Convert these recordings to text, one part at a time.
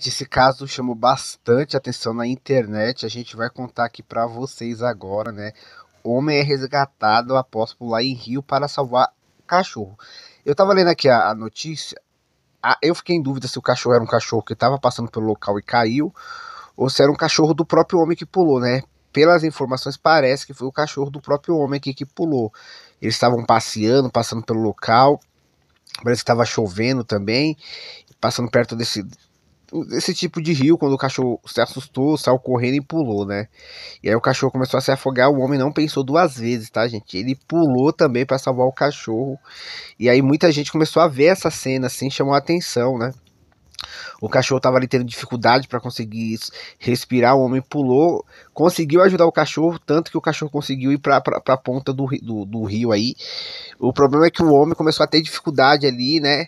Gente, esse caso chamou bastante atenção na internet. A gente vai contar aqui para vocês agora, né? Homem é resgatado após pular em rio para salvar cachorro. Eu tava lendo aqui a, a notícia. A, ah, eu fiquei em dúvida se o cachorro era um cachorro que estava passando pelo local e caiu, ou se era um cachorro do próprio homem que pulou, né? Pelas informações, parece que foi o cachorro do próprio homem aqui que pulou. Eles estavam passeando, passando pelo local, parece que estava chovendo também, passando perto desse, esse tipo de rio, quando o cachorro se assustou, saiu correndo e pulou, né? E aí o cachorro começou a se afogar, o homem não pensou duas vezes, tá, gente? Ele pulou também para salvar o cachorro. E aí muita gente começou a ver essa cena, assim, chamou a atenção, né? O cachorro estava ali tendo dificuldade para conseguir respirar, o homem pulou, conseguiu ajudar o cachorro, tanto que o cachorro conseguiu ir para a ponta do, do, do rio aí. O problema é que o homem começou a ter dificuldade ali, né?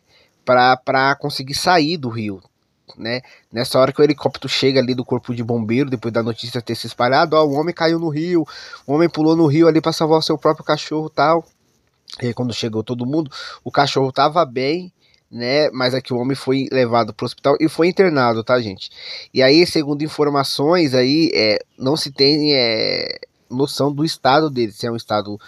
para conseguir sair do rio né? Nessa hora que o helicóptero chega ali do corpo de bombeiro, depois da notícia ter se espalhado, ó, o homem caiu no rio, o homem pulou no rio ali para salvar o seu próprio cachorro, tal. E aí, quando chegou todo mundo, o cachorro tava bem, né? Mas aqui é o homem foi levado para o hospital e foi internado, tá, gente? E aí, segundo informações, aí é, não se tem é, noção do estado dele, se é um estado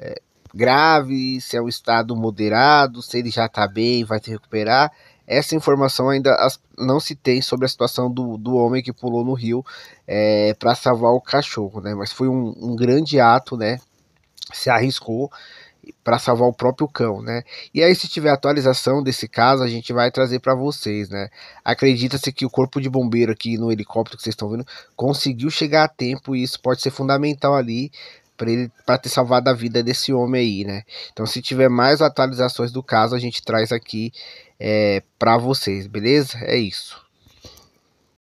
é, grave, se é um estado moderado, se ele já tá bem, vai se recuperar. Essa informação ainda não se tem sobre a situação do, do homem que pulou no rio é, para salvar o cachorro, né? Mas foi um, um grande ato, né? Se arriscou para salvar o próprio cão, né? E aí se tiver atualização desse caso, a gente vai trazer para vocês, né? Acredita-se que o corpo de bombeiro aqui no helicóptero que vocês estão vendo conseguiu chegar a tempo e isso pode ser fundamental ali para ele ter salvado a vida desse homem aí, né? Então se tiver mais atualizações do caso, a gente traz aqui é, para vocês, beleza? É isso.